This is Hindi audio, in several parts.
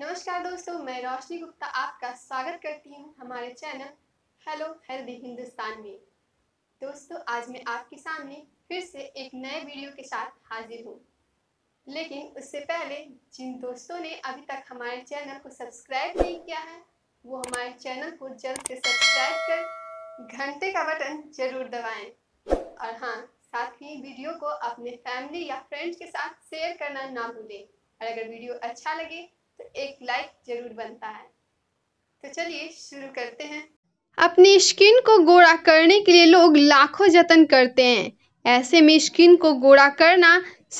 नमस्कार दोस्तों मैं रोशनी गुप्ता आपका स्वागत करती हूँ हमारे चैनल हेलो हेल्दी हिंदुस्तान में दोस्तों आज मैं आपके सामने फिर से एक नए वीडियो के साथ हाजिर हूँ लेकिन उससे पहले जिन दोस्तों ने अभी तक हमारे चैनल को सब्सक्राइब नहीं किया है वो हमारे चैनल को जल्द से सब्सक्राइब कर घंटे का बटन जरूर दबाएं और हाँ साथ ही वीडियो को अपने फैमिली या फ्रेंड्स के साथ शेयर करना ना भूलें और अगर वीडियो अच्छा लगे तो एक लाइक जरूर बनता है तो चलिए शुरू करते हैं अपनी स्किन को गोरा करने के लिए लोग लाखों जतन करते हैं ऐसे में स्किन को गोरा करना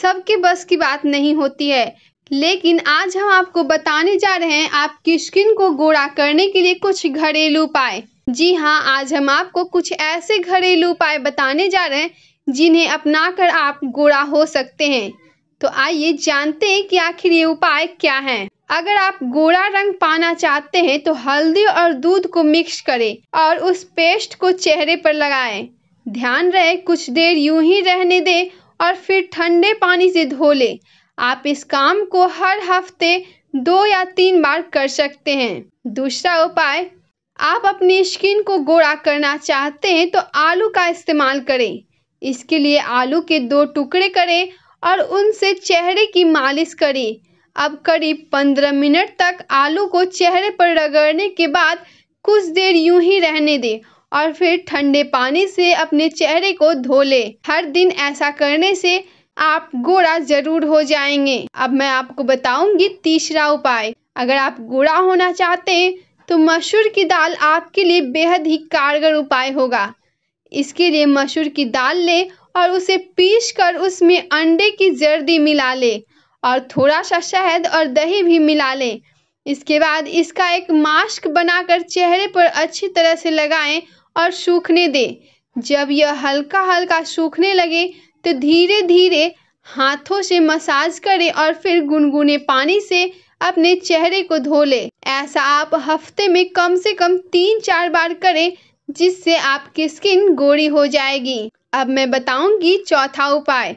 सबके बस की बात नहीं होती है लेकिन आज हम आपको बताने जा रहे हैं आपकी स्किन को गोरा करने के लिए कुछ घरेलू उपाय जी हाँ आज हम आपको कुछ ऐसे घरेलू उपाय बताने जा रहे हैं जिन्हें अपना कर आप गोरा हो सकते हैं तो आइए जानते हैं कि आखिर ये उपाय क्या हैं अगर आप गोरा रंग पाना चाहते हैं तो हल्दी और दूध को मिक्स करें और उस पेस्ट को चेहरे पर लगाएं। ध्यान रहे कुछ देर यूं ही रहने दें और फिर ठंडे पानी से धो लें आप इस काम को हर हफ्ते दो या तीन बार कर सकते हैं दूसरा उपाय आप अपनी स्किन को गोरा करना चाहते हैं तो आलू का इस्तेमाल करें इसके लिए आलू के दो टुकड़े करें और उनसे चेहरे की मालिश करें अब करीब पंद्रह मिनट तक आलू को चेहरे पर रगड़ने के बाद कुछ देर यूं ही रहने दें और फिर ठंडे पानी से अपने चेहरे को धो लें हर दिन ऐसा करने से आप गोरा जरूर हो जाएंगे अब मैं आपको बताऊंगी तीसरा उपाय अगर आप गोरा होना चाहते हैं तो मसूर की दाल आपके लिए बेहद ही कारगर उपाय होगा इसके लिए मसूर की दाल लें और उसे पीस कर उसमें अंडे की जर्दी मिला लें और थोड़ा सा शहद और दही भी मिला लें इसके बाद इसका एक मास्क बनाकर चेहरे पर अच्छी तरह से लगाएं और सूखने दें जब यह हल्का हल्का सूखने लगे तो धीरे धीरे हाथों से मसाज करें और फिर गुनगुने पानी से अपने चेहरे को धो लें ऐसा आप हफ्ते में कम से कम तीन चार बार करें जिससे आपकी स्किन गोरी हो जाएगी अब मैं बताऊंगी चौथा उपाय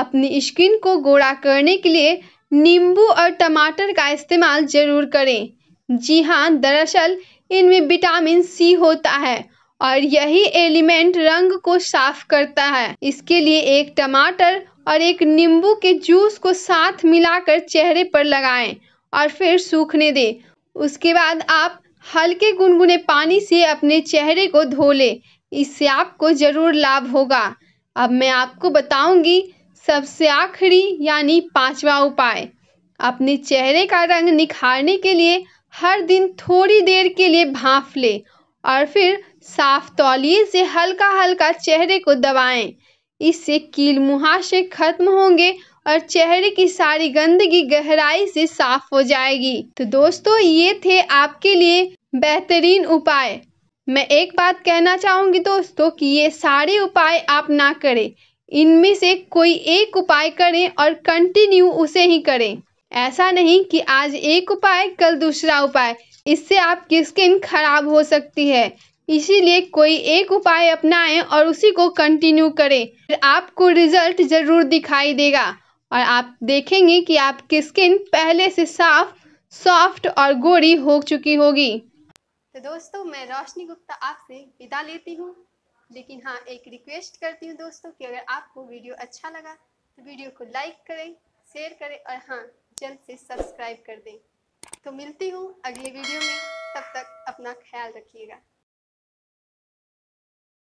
अपनी स्किन को गोरा करने के लिए नींबू और टमाटर का इस्तेमाल ज़रूर करें जी हाँ दरअसल इनमें विटामिन सी होता है और यही एलिमेंट रंग को साफ करता है इसके लिए एक टमाटर और एक नींबू के जूस को साथ मिलाकर चेहरे पर लगाएं और फिर सूखने दें उसके बाद आप हल्के गुनगुने पानी से अपने चेहरे को धो लें इससे आपको ज़रूर लाभ होगा अब मैं आपको बताऊंगी सबसे आखिरी यानी पांचवा उपाय अपने चेहरे का रंग निखारने के लिए हर दिन थोड़ी देर के लिए भांफ ले और फिर साफ तौलिए से हल्का हल्का चेहरे को दबाएं। इससे कील मुहासे खत्म होंगे और चेहरे की सारी गंदगी गहराई से साफ हो जाएगी तो दोस्तों ये थे आपके लिए बेहतरीन उपाय मैं एक बात कहना चाहूँगी दोस्तों कि ये सारे उपाय आप ना करें इनमें से कोई एक उपाय करें और कंटिन्यू उसे ही करें ऐसा नहीं कि आज एक उपाय कल दूसरा उपाय इससे आपकी स्किन खराब हो सकती है इसीलिए कोई एक उपाय अपनाएं और उसी को कंटिन्यू करें आपको रिजल्ट ज़रूर दिखाई देगा और आप देखेंगे कि आपकी स्किन पहले से साफ सॉफ्ट और गोरी हो चुकी होगी तो दोस्तों मैं रोशनी गुप्ता आपसे विदा लेती हूँ लेकिन हाँ एक रिक्वेस्ट करती हूँ दोस्तों कि अगर आपको वीडियो अच्छा लगा तो वीडियो को लाइक करें शेयर करें और हाँ जल्द से सब्सक्राइब कर दें तो मिलती हूँ अगले वीडियो में तब तक अपना ख्याल रखिएगा